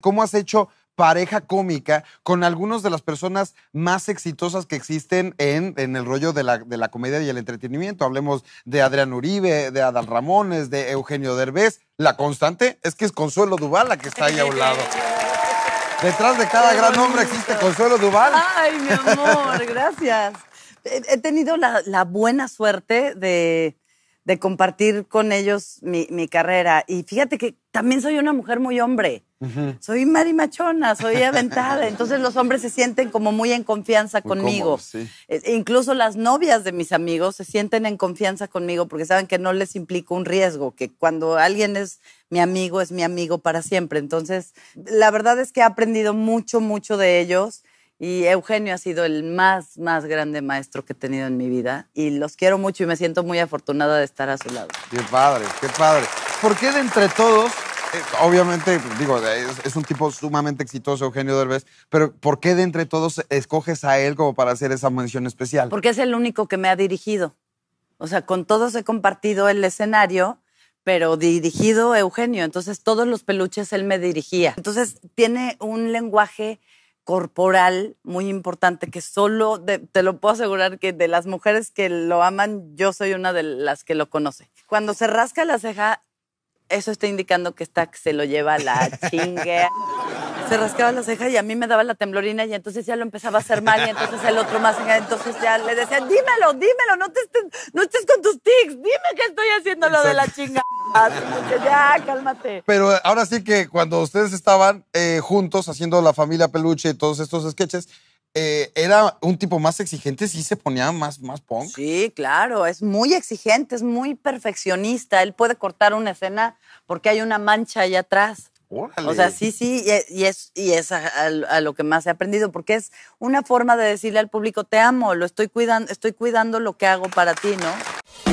cómo has hecho pareja cómica con algunas de las personas más exitosas que existen en, en el rollo de la, de la, comedia y el entretenimiento. Hablemos de Adrián Uribe, de Adal Ramones, de Eugenio Derbez. La constante es que es Consuelo Duval la que está ahí a un lado. Detrás de cada gran hombre existe Consuelo Duval. Ay, mi amor, gracias. He tenido la, buena suerte de, compartir con ellos mi, mi carrera. Y fíjate que también soy una mujer muy hombre. Soy Mari Machona, soy aventada. Entonces los hombres se sienten como muy en confianza conmigo. E, incluso las novias de mis amigos se sienten en confianza conmigo porque saben que no les implica un riesgo, que cuando alguien es mi amigo, es mi amigo para siempre. Entonces, la verdad es que he aprendido mucho, mucho de ellos. Y Eugenio ha sido el más, más grande maestro que he tenido en mi vida. Y los quiero mucho y me siento muy afortunada de estar a su lado. Qué padre, qué padre. ¿Por qué de entre todos obviamente, digo, es, un tipo sumamente exitoso, Eugenio Derbez, pero ¿por qué de entre todos escoges a él como para hacer esa mención especial? Porque es el único que me ha dirigido. O sea, con todos he compartido el escenario, pero dirigido Eugenio. Entonces, todos los peluches él me dirigía. Entonces, tiene un lenguaje corporal muy importante que solo, te lo puedo asegurar que de las mujeres que lo aman, yo soy una de las que lo conoce. Cuando se rasca la ceja, eso está indicando que está se lo lleva a la chingue. Se rascaba las cejas y a mí me daba la temblorina y entonces ya lo empezaba a hacer mal y entonces el otro más, entonces ya le decía, dímelo, dímelo, no te estés, no estés con tus tics, dime que estoy haciendo lo de la chinga. Ya, cálmate. Pero eh, ahora sí que cuando ustedes estaban eh, juntos haciendo la familia peluche y todos estos sketches, eh, era un tipo más exigente, sí se ponía más, más punk. Sí, claro, es muy exigente, es muy perfeccionista. Él puede cortar una escena porque hay una mancha allá atrás. O sea, sí, sí, y es, y es a, lo que más he aprendido, porque es una forma de decirle al público, te amo, lo estoy cuidando, estoy cuidando lo que hago para ti, ¿no?